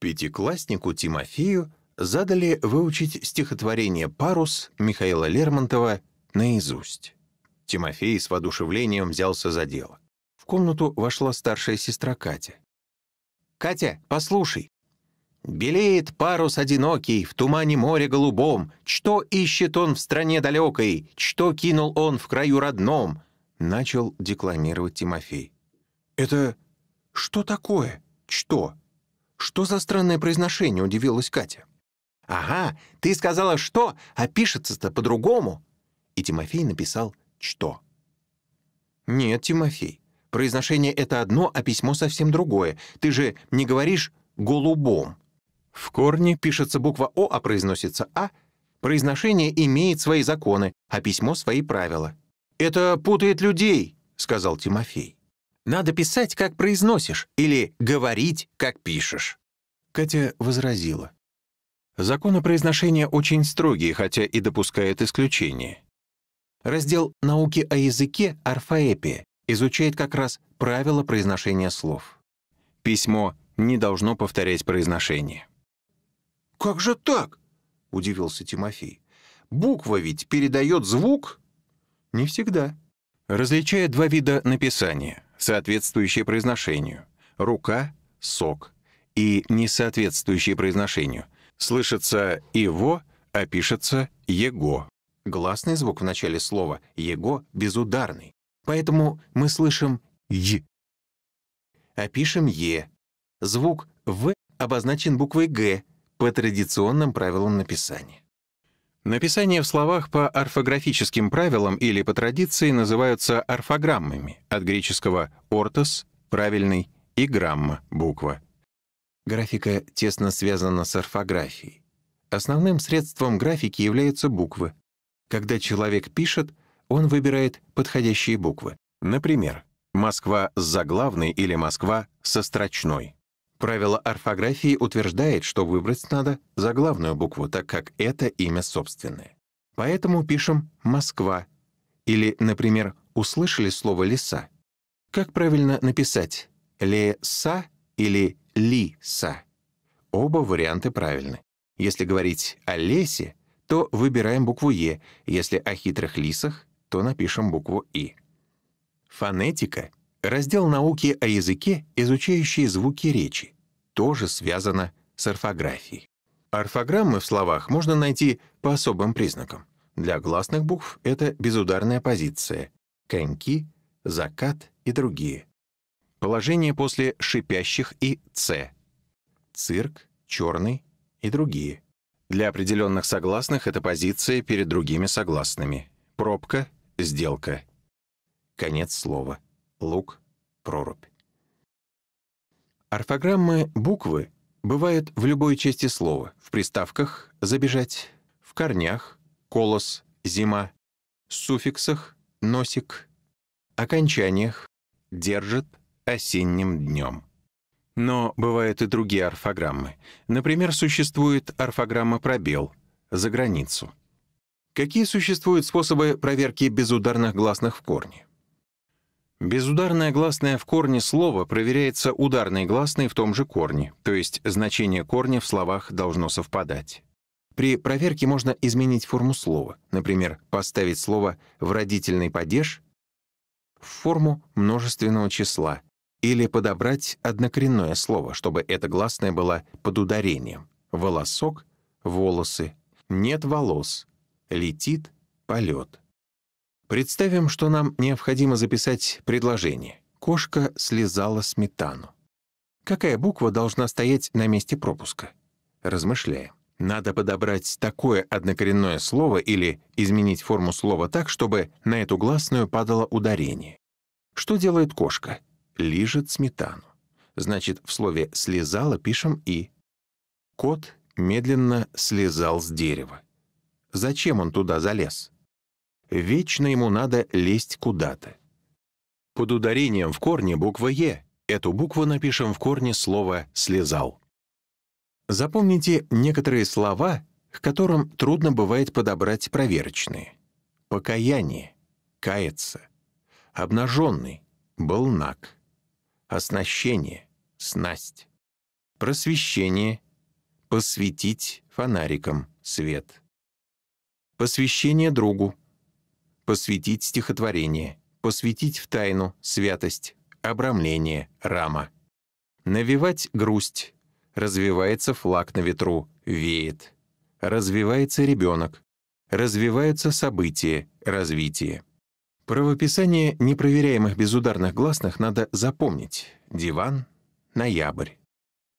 Пятикласснику Тимофею задали выучить стихотворение «Парус» Михаила Лермонтова наизусть. Тимофей с воодушевлением взялся за дело. В комнату вошла старшая сестра Катя. «Катя, послушай!» «Белеет парус одинокий в тумане моря голубом. Что ищет он в стране далекой? Что кинул он в краю родном?» Начал декламировать Тимофей. «Это что такое? Что?» «Что за странное произношение?» — удивилась Катя. «Ага, ты сказала «что», а пишется-то по-другому». И Тимофей написал «что». «Нет, Тимофей, произношение — это одно, а письмо совсем другое. Ты же не говоришь «голубом». В корне пишется буква «о», а произносится «а». Произношение имеет свои законы, а письмо — свои правила. «Это путает людей», — сказал Тимофей. Надо писать, как произносишь, или говорить, как пишешь». Катя возразила. Закон о произношении очень строгий, хотя и допускает исключения. Раздел «Науки о языке» Орфоэпия изучает как раз правила произношения слов. Письмо не должно повторять произношение. «Как же так?» — удивился Тимофей. «Буква ведь передает звук?» «Не всегда. Различая два вида написания соответствующее произношению, рука — сок, и несоответствующее произношению. Слышится «его», а пишется «его». Гласный звук в начале слова «его» безударный, поэтому мы слышим «й». А пишем «е». Звук «в» обозначен буквой «г» по традиционным правилам написания. Написание в словах по орфографическим правилам или по традиции называются орфограммами, от греческого «ортос» — «правильный» и «грамма» — «буква». Графика тесно связана с орфографией. Основным средством графики являются буквы. Когда человек пишет, он выбирает подходящие буквы. Например, «Москва» с заглавной или «Москва» со строчной. Правило орфографии утверждает, что выбрать надо заглавную букву, так как это имя собственное. Поэтому пишем «Москва» или, например, услышали слово лиса. Как правильно написать «леса» или «лиса»? Оба варианта правильны. Если говорить о лесе, то выбираем букву «е», если о хитрых лисах, то напишем букву «и». Фонетика Раздел науки о языке, изучающий звуки речи, тоже связано с орфографией. Орфограммы в словах можно найти по особым признакам. Для гласных букв это безударная позиция, коньки, закат и другие. Положение после шипящих и «ц». Цирк, черный и другие. Для определенных согласных это позиция перед другими согласными. Пробка, сделка. Конец слова лук, прорубь. Орфограммы буквы бывают в любой части слова, в приставках «забежать», в корнях «колос», «зима», в суффиксах «носик», окончаниях «держит», «осенним днем». Но бывают и другие орфограммы. Например, существует орфограмма «пробел», «за границу». Какие существуют способы проверки безударных гласных в корне? Безударная гласная в корне слова проверяется ударной гласной в том же корне, то есть значение корня в словах должно совпадать. При проверке можно изменить форму слова, например, поставить слово в родительный падеж в форму множественного числа или подобрать однокоренное слово, чтобы это гласное было под ударением. Волосок — волосы, нет волос, летит — полет. Представим, что нам необходимо записать предложение. Кошка слезала сметану. Какая буква должна стоять на месте пропуска? Размышляем. Надо подобрать такое однокоренное слово или изменить форму слова так, чтобы на эту гласную падало ударение. Что делает кошка? Лижет сметану. Значит, в слове «слезала» пишем «и». Кот медленно слезал с дерева. Зачем он туда залез? Вечно ему надо лезть куда-то. Под ударением в корне буква «Е». Эту букву напишем в корне слова «слезал». Запомните некоторые слова, к которым трудно бывает подобрать проверочные. Покаяние, каяться, обнаженный, был наг, оснащение, снасть, просвещение, посветить фонариком свет, посвящение другу, посвятить стихотворение, посвятить в тайну, святость, обрамление, рама. Навевать грусть. Развивается флаг на ветру, веет. Развивается ребенок. Развиваются события, развитие. Правописание непроверяемых безударных гласных надо запомнить. Диван, ноябрь.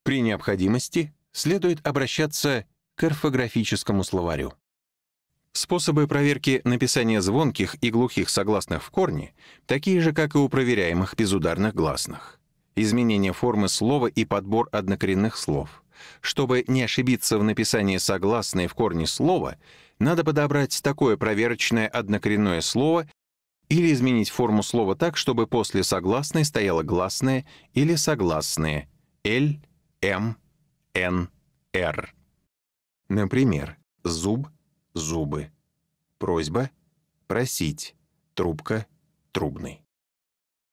При необходимости следует обращаться к орфографическому словарю. Способы проверки написания звонких и глухих согласных в корне такие же, как и у проверяемых безударных гласных. Изменение формы слова и подбор однокоренных слов. Чтобы не ошибиться в написании согласной в корне слова, надо подобрать такое проверочное однокоренное слово или изменить форму слова так, чтобы после согласной стояло гласное или согласные «л», «м», «н», «р». Например, «зуб», зубы. Просьба — просить. Трубка — трубный.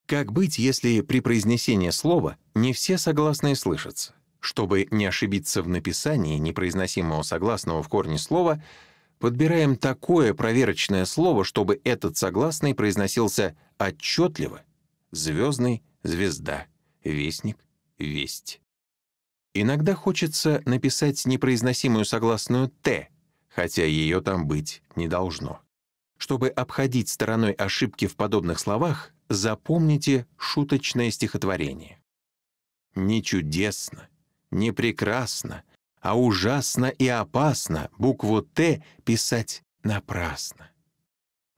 Как быть, если при произнесении слова не все согласные слышатся? Чтобы не ошибиться в написании непроизносимого согласного в корне слова, подбираем такое проверочное слово, чтобы этот согласный произносился отчетливо. Звездный — звезда, вестник — весть. Иногда хочется написать непроизносимую согласную «т», хотя ее там быть не должно. Чтобы обходить стороной ошибки в подобных словах, запомните шуточное стихотворение. «Не чудесно, не прекрасно, а ужасно и опасно букву «Т» писать напрасно».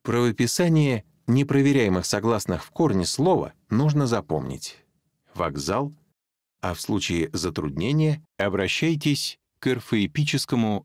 Правописание непроверяемых согласных в корне слова нужно запомнить. Вокзал, а в случае затруднения обращайтесь к орфоэпическому